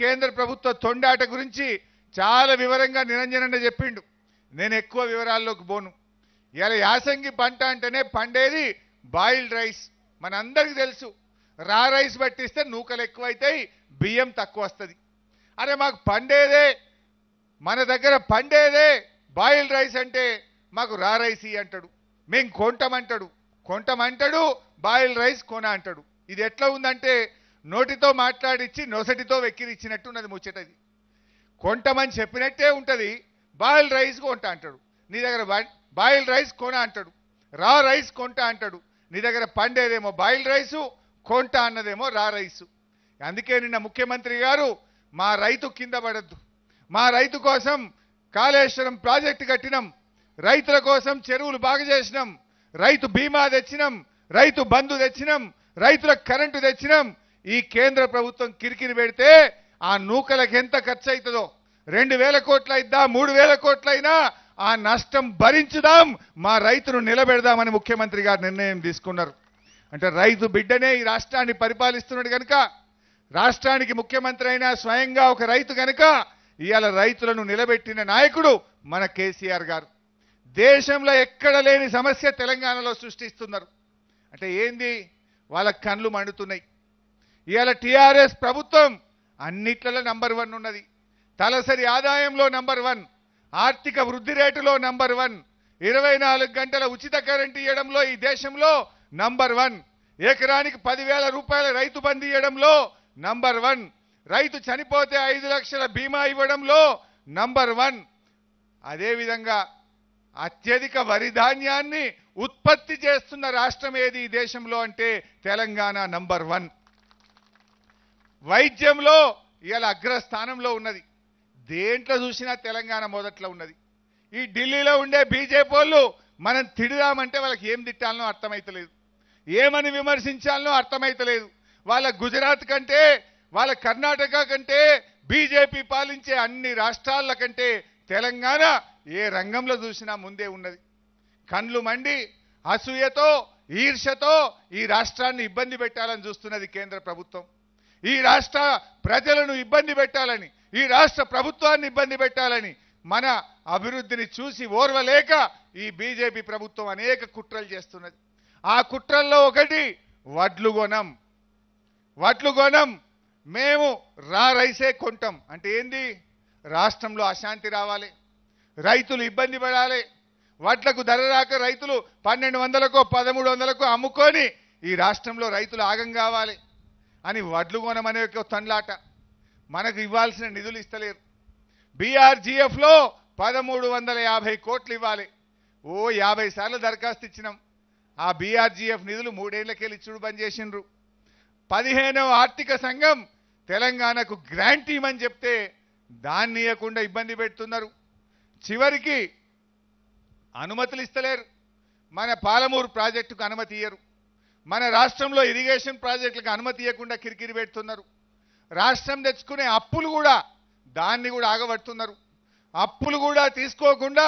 కేంద్ర ప్రభుత్వ తొండాట గురించి చాలా వివరంగా నిరంజనన్న చెప్పిండు నేను ఎక్కువ వివరాల్లోకి పోను ఇలా యాసంగి పంట అంటేనే పండేది బాయిల్డ్ రైస్ మనందరికీ తెలుసు రా రైస్ పట్టిస్తే నూకలు ఎక్కువ అవుతాయి బియ్యం తక్కువ వస్తుంది అరే మాకు పండేదే మన దగ్గర పండేదే బాయిల్డ్ రైస్ అంటే మాకు రా రైస్ అంటాడు మేము కొంటమంటాడు కొంటమంటాడు బాయిల్డ్ రైస్ కొన అంటాడు ఇది ఎట్లా ఉందంటే నోటితో మాట్లాడిచ్చి నొసటితో వెక్కిరిచ్చినట్టున్నది ముచ్చటది కొంటమని చెప్పినట్టే ఉంటుంది బాయిల్ రైస్ కొంట అంటాడు నీ దగ్గర బాయిల్ రైస్ కొన అంటాడు రా రైస్ కొంట అంటాడు నీ దగ్గర పండేదేమో బాయిల్ రైసు కొంట అన్నదేమో రా రైసు అందుకే నిన్న ముఖ్యమంత్రి గారు మా రైతు కింద పడద్దు మా రైతు కోసం కాళేశ్వరం ప్రాజెక్టు కట్టినాం రైతుల కోసం చెరువులు బాగు చేసినాం రైతు బీమా తెచ్చినాం రైతు బంధు తెచ్చినాం రైతుల కరెంటు తెచ్చినాం ఈ కేంద్ర ప్రభుత్వం కిరికిరి పెడితే ఆ నూకలకు ఎంత ఖర్చు అవుతుందో రెండు వేల కోట్లయిద్దా మూడు వేల కోట్లయినా ఆ నష్టం భరించుదాం మా రైతును నిలబెడదామని ముఖ్యమంత్రి గారు నిర్ణయం తీసుకున్నారు అంటే రైతు బిడ్డనే ఈ రాష్ట్రాన్ని పరిపాలిస్తున్నాడు కనుక రాష్ట్రానికి ముఖ్యమంత్రి అయినా స్వయంగా ఒక రైతు కనుక ఇవాళ రైతులను నిలబెట్టిన నాయకుడు మన కేసీఆర్ గారు దేశంలో ఎక్కడ లేని సమస్య తెలంగాణలో సృష్టిస్తున్నారు అంటే ఏంది వాళ్ళ కళ్ళు మండుతున్నాయి ఇవాళ టీఆర్ఎస్ ప్రభుత్వం అన్నిట్లలో నంబర్ వన్ ఉన్నది తలసరి ఆదాయంలో నంబర్ వన్ ఆర్థిక వృద్ధి రేటులో నంబర్ వన్ ఇరవై గంటల ఉచిత కరెంట్ ఇవ్వడంలో ఈ దేశంలో నంబర్ వన్ ఎకరానికి పదివేల రూపాయల రైతు బంద్ ఇవ్వడంలో నంబర్ వన్ రైతు చనిపోతే ఐదు లక్షల బీమా ఇవ్వడంలో నంబర్ వన్ అదేవిధంగా అత్యధిక వరి ధాన్యాన్ని ఉత్పత్తి చేస్తున్న రాష్ట్రం ఏది ఈ దేశంలో అంటే తెలంగాణ నంబర్ వన్ వైద్యంలో ఇవాళ అగ్రస్థానంలో ఉన్నది దేంట్లో చూసినా తెలంగాణ మొదట్లో ఉన్నది ఈ ఢిల్లీలో ఉండే బీజేపీ వాళ్ళు మనం తిడదామంటే వాళ్ళకి ఏం తిట్టాలనో అర్థమైతలేదు ఏమని విమర్శించాలనో అర్థమైతలేదు వాళ్ళ గుజరాత్ కంటే వాళ్ళ కర్ణాటక కంటే బీజేపీ పాలించే అన్ని రాష్ట్రాల కంటే తెలంగాణ ఏ రంగంలో చూసినా ముందే ఉన్నది కండ్లు మండి అసూయతో ఈర్షతో ఈ రాష్ట్రాన్ని ఇబ్బంది పెట్టాలని చూస్తున్నది కేంద్ర ప్రభుత్వం ఈ రాష్ట్ర ప్రజలను ఇబ్బంది పెట్టాలని ఈ రాష్ట్ర ప్రభుత్వాన్ని ఇబ్బంది పెట్టాలని మన అభివృద్ధిని చూసి ఓర్వలేక ఈ బీజేపీ ప్రభుత్వం అనేక కుట్రలు చేస్తున్నది ఆ కుట్రల్లో ఒకటి వడ్లు కొనం వడ్లు కొనం మేము రా రైసే కొంటాం అంటే ఏంది రాష్ట్రంలో అశాంతి రావాలి రైతులు ఇబ్బంది పడాలి వడ్లకు ధర రాక రైతులు పన్నెండు వందలకో పదమూడు వందలకో అమ్ముకొని ఈ రాష్ట్రంలో రైతులు ఆగం కావాలి అని వడ్లు కొనమనే తండ్లాట మనకు ఇవ్వాల్సిన నిధులు ఇస్తలేరు బీఆర్జీఎఫ్లో పదమూడు వందల యాభై కోట్లు ఇవ్వాలి ఓ యాభై సార్లు దరఖాస్తు ఇచ్చినాం ఆ బీఆర్జీఎఫ్ నిధులు మూడేళ్లకెళ్ళి చూడు బంద్ చేసిండ్రు పదిహేనవ ఆర్థిక సంఘం తెలంగాణకు గ్రాంట్ ఇవ్వమని చెప్తే దాన్ని ఇవ్వకుండా ఇబ్బంది పెడుతున్నారు చివరికి అనుమతులు ఇస్తలేరు మన పాలమూరు ప్రాజెక్టుకు అనుమతి ఇయ్యరు మన రాష్ట్రంలో ఇరిగేషన్ ప్రాజెక్టులకు అనుమతి ఇవ్వకుండా కిరికిరి పెడుతున్నారు రాష్ట్రం తెచ్చుకునే అప్పులు కూడా దాన్ని కూడా ఆగబడుతున్నారు అప్పులు కూడా తీసుకోకుండా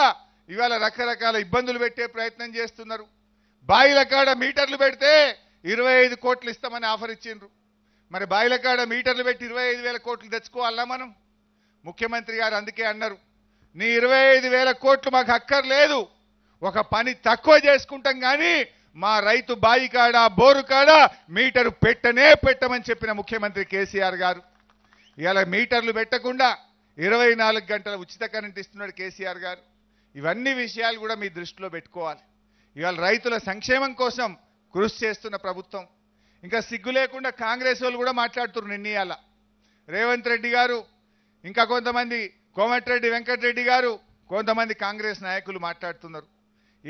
ఇవాళ రకరకాల ఇబ్బందులు పెట్టే ప్రయత్నం చేస్తున్నారు బాయిల కాడ మీటర్లు పెడితే ఇరవై ఐదు కోట్లు ఇస్తామని ఆఫర్ ఇచ్చిండ్రు మరి బాయిల కాడ మీటర్లు పెట్టి ఇరవై ఐదు వేల కోట్లు తెచ్చుకోవాలా మనం ముఖ్యమంత్రి గారు అందుకే అన్నారు నీ ఇరవై ఐదు వేల కోట్లు మాకు అక్కర్లేదు ఒక పని తక్కువ చేసుకుంటాం కానీ మా రైతు బాయి కాడ బోరు కాడ మీటరు పెట్టనే పెట్టమని చెప్పిన ముఖ్యమంత్రి కేసీఆర్ గారు ఇవాళ మీటర్లు పెట్టకుండా ఇరవై నాలుగు గంటల ఉచిత కరెంట్ ఇస్తున్నాడు కేసీఆర్ గారు ఇవన్నీ విషయాలు కూడా మీ దృష్టిలో పెట్టుకోవాలి ఇవాళ రైతుల సంక్షేమం కోసం కృషి చేస్తున్న ప్రభుత్వం ఇంకా సిగ్గు లేకుండా కాంగ్రెస్ వాళ్ళు కూడా మాట్లాడుతున్నారు నిన్న రేవంత్ రెడ్డి గారు ఇంకా కొంతమంది కోమటిరెడ్డి వెంకటరెడ్డి గారు కొంతమంది కాంగ్రెస్ నాయకులు మాట్లాడుతున్నారు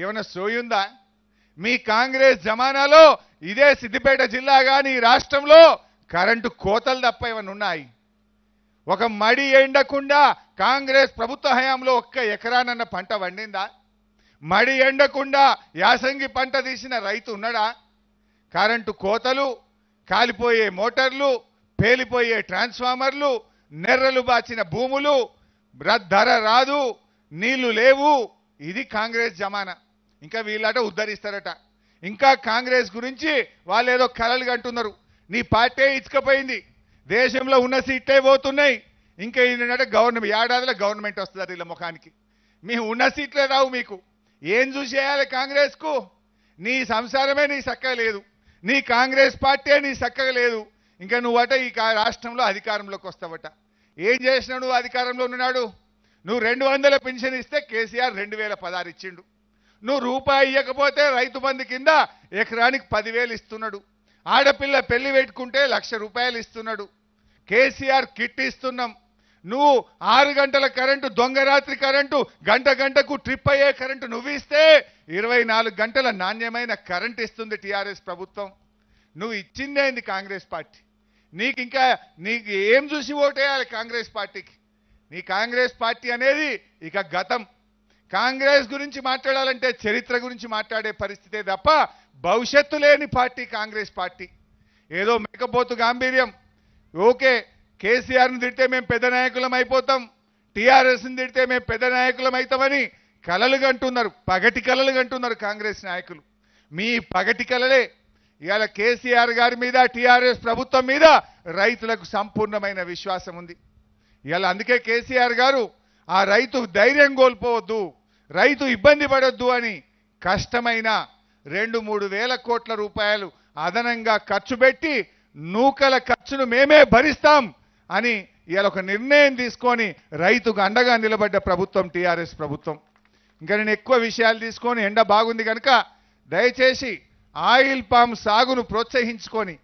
ఏమైనా సోయుందా మీ కాంగ్రెస్ జమానాలో ఇదే సిద్దిపేట జిల్లా కానీ రాష్ట్రంలో కరెంటు కోతలు తప్ప ఇవన్నీ ఉన్నాయి ఒక మడి ఎండకుండా కాంగ్రెస్ ప్రభుత్వ హయాంలో ఒక్క ఎకరానన్న పంట వండిందా మడి ఎండకుండా యాసంగి పంట తీసిన రైతు ఉన్నాడా కరెంటు కోతలు కాలిపోయే మోటార్లు పేలిపోయే ట్రాన్స్ఫార్మర్లు నెర్రలు బాచిన భూములు ధర రాదు నీళ్లు లేవు ఇది కాంగ్రెస్ జమానా ఇంకా వీళ్ళట ఉద్ధరిస్తారట ఇంకా కాంగ్రెస్ గురించి వాళ్ళు ఏదో కలలు కంటున్నారు నీ పార్టీ ఇచ్చకపోయింది దేశంలో ఉన్న సీట్లే పోతున్నాయి ఇంకా ఏంటంటే గవర్నమెంట్ ఏడాదిలో గవర్నమెంట్ వస్తుంది వీళ్ళ ముఖానికి మీ ఉన్న సీట్లే రావు మీకు ఏం చూసేయాలి కాంగ్రెస్కు నీ సంసారమే నీ చక్క లేదు నీ కాంగ్రెస్ పార్టీ నీ చక్కగా లేదు ఇంకా నువ్వట ఈ రాష్ట్రంలో అధికారంలోకి వస్తావట ఏం చేసినావు నువ్వు అధికారంలో ఉన్నాడు నువ్వు రెండు వందల పింఛన్ ఇస్తే కేసీఆర్ రెండు వేల పదహారు ఇచ్చిండు నువ్వు రూపాయి ఇవ్వకపోతే రైతు బంధు కింద ఎకరానికి పదివేలు ఇస్తున్నాడు ఆడపిల్ల పెళ్లి పెట్టుకుంటే లక్ష రూపాయలు ఇస్తున్నాడు కేసీఆర్ కిట్ ఇస్తున్నాం నువ్వు ఆరు గంటల కరెంటు దొంగ రాత్రి కరెంటు గంట గంటకు ట్రిప్ అయ్యే కరెంటు నువ్వు ఇస్తే ఇరవై నాలుగు గంటల నాణ్యమైన కరెంట్ ఇస్తుంది టీఆర్ఎస్ ప్రభుత్వం నువ్వు ఇచ్చిందేంది కాంగ్రెస్ పార్టీ నీకు ఇంకా నీకు ఏం చూసి ఓటేయాలి కాంగ్రెస్ పార్టీకి నీ కాంగ్రెస్ పార్టీ అనేది ఇక గతం కాంగ్రెస్ గురించి మాట్లాడాలంటే చరిత్ర గురించి మాట్లాడే పరిస్థితే తప్ప భవిష్యత్తు లేని పార్టీ కాంగ్రెస్ పార్టీ ఏదో మేకపోతు గాంభీర్యం ఓకే కేసీఆర్ని తిడితే మేము పెద్ద నాయకులం అయిపోతాం టీఆర్ఎస్ని తిడితే మేము పెద్ద నాయకులం అవుతామని కలలు కంటున్నారు పగటి కలలు కంటున్నారు కాంగ్రెస్ నాయకులు మీ పగటి కలలే ఇవాళ కేసీఆర్ గారి మీద టీఆర్ఎస్ ప్రభుత్వం మీద రైతులకు సంపూర్ణమైన విశ్వాసం ఉంది ఇవాళ అందుకే కేసీఆర్ గారు ఆ రైతు ధైర్యం కోల్పోవద్దు రైతు ఇబ్బంది పడొద్దు అని కష్టమైన రెండు మూడు వేల కోట్ల రూపాయలు అదనంగా ఖర్చు పెట్టి నూకల ఖర్చును మేమే భరిస్తాం అని ఇవాళ ఒక నిర్ణయం తీసుకొని రైతుకు అండగా నిలబడ్డ ప్రభుత్వం టీఆర్ఎస్ ప్రభుత్వం ఇంకా నేను ఎక్కువ విషయాలు తీసుకొని ఎండ బాగుంది కనుక దయచేసి ఆయిల్ పామ్ సాగును ప్రోత్సహించుకొని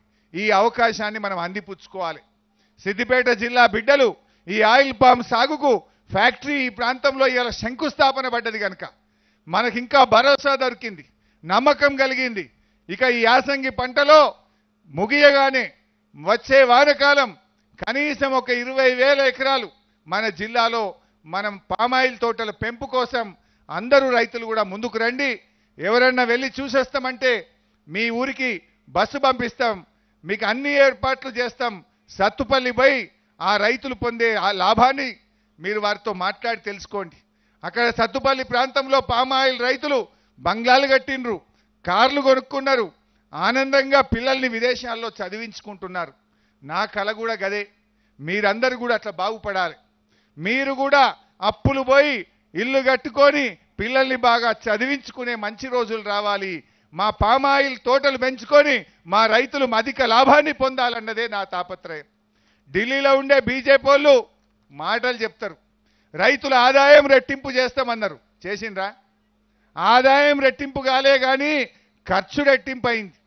ఈ అవకాశాన్ని మనం అందిపుచ్చుకోవాలి సిద్దిపేట జిల్లా బిడ్డలు ఈ ఆయిల్ పామ్ సాగుకు ఫ్యాక్టరీ ఈ ప్రాంతంలో ఇలా శంకుస్థాపన పడ్డది కనుక మనకింకా భరోసా దొరికింది నమ్మకం కలిగింది ఇక ఈ యాసంగి పంటలో ముగియగానే వచ్చే వానకాలం కనీసం ఒక ఇరవై వేల ఎకరాలు మన జిల్లాలో మనం పామాయిల్ తోటల పెంపు కోసం అందరూ రైతులు కూడా ముందుకు రండి ఎవరన్నా వెళ్ళి చూసేస్తామంటే మీ ఊరికి బస్సు పంపిస్తాం మీకు అన్ని ఏర్పాట్లు చేస్తాం సత్తుపల్లి పోయి ఆ రైతులు పొందే ఆ లాభాన్ని మీరు వారితో మాట్లాడి తెలుసుకోండి అక్కడ సత్తుపల్లి ప్రాంతంలో పామాయిల్ రైతులు బంగ్లాలు కట్టిండ్రు కార్లు కొనుక్కున్నారు ఆనందంగా పిల్లల్ని విదేశాల్లో చదివించుకుంటున్నారు నా కళ కూడా గదే మీరందరూ కూడా అట్లా బాగుపడాలి మీరు కూడా అప్పులు పోయి ఇల్లు కట్టుకొని పిల్లల్ని బాగా చదివించుకునే మంచి రోజులు రావాలి మా పామాయిల్ తోటలు పెంచుకొని మా రైతులు అధిక లాభాన్ని పొందాలన్నదే నా తాపత్రయం ఢిల్లీలో ఉండే బీజేపీ మాటలు చెప్తారు రైతుల ఆదాయం రెట్టింపు చేస్తామన్నారు చేసిండ్రా ఆదాయం రెట్టింపు కాలే కానీ ఖర్చు రెట్టింపు అయింది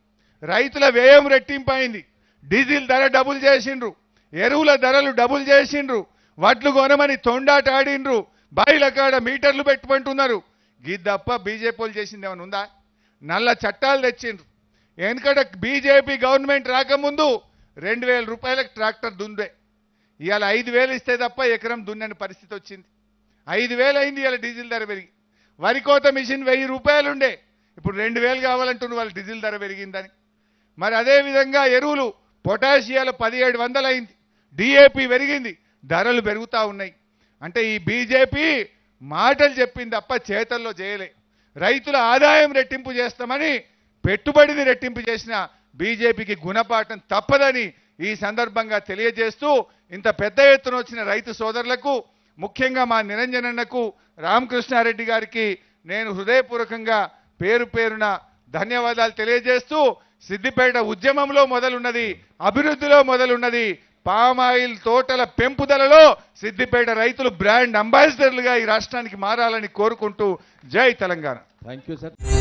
రైతుల వ్యయం రెట్టింపు అయింది డీజిల్ ధర డబుల్ చేసిండ్రు ఎరువుల ధరలు డబుల్ చేసిండ్రు వడ్లు కొనమని తొండాటాడిండ్రు బాయిల కాడ మీటర్లు పెట్టుకుంటున్నారు గిద్దప్ప వాళ్ళు చేసింది ఏమైనా ఉందా నల్ల చట్టాలు తెచ్చిండ్రు ఎందుకంటే బీజేపీ గవర్నమెంట్ రాకముందు రెండు వేల రూపాయలకు ట్రాక్టర్ దుందే ఇవాళ ఐదు వేలు ఇస్తే తప్ప ఎకరం దున్నని పరిస్థితి వచ్చింది ఐదు వేలు అయింది ఇవాళ డీజిల్ ధర పెరిగి వరి కోత మిషన్ వెయ్యి రూపాయలు ఉండే ఇప్పుడు రెండు వేలు కావాలంటున్న వాళ్ళు డీజిల్ ధర పెరిగిందని మరి అదేవిధంగా ఎరువులు పొటాషియాలు పదిహేడు వందలు అయింది డిఏపి పెరిగింది ధరలు పెరుగుతూ ఉన్నాయి అంటే ఈ బీజేపీ మాటలు చెప్పింది తప్ప చేతల్లో చేయలే రైతుల ఆదాయం రెట్టింపు చేస్తామని పెట్టుబడిని రెట్టింపు చేసిన బీజేపీకి గుణపాఠం తప్పదని ఈ సందర్భంగా తెలియజేస్తూ ఇంత పెద్ద ఎత్తున వచ్చిన రైతు సోదరులకు ముఖ్యంగా మా నిరంజనన్నకు రామకృష్ణారెడ్డి గారికి నేను హృదయపూర్వకంగా పేరు పేరున ధన్యవాదాలు తెలియజేస్తూ సిద్దిపేట ఉద్యమంలో మొదలున్నది అభివృద్ధిలో మొదలున్నది పామాయిల్ తోటల పెంపుదలలో సిద్దిపేట రైతులు బ్రాండ్ అంబాసిడర్లుగా ఈ రాష్ట్రానికి మారాలని కోరుకుంటూ జై తెలంగాణ థ్యాంక్ సార్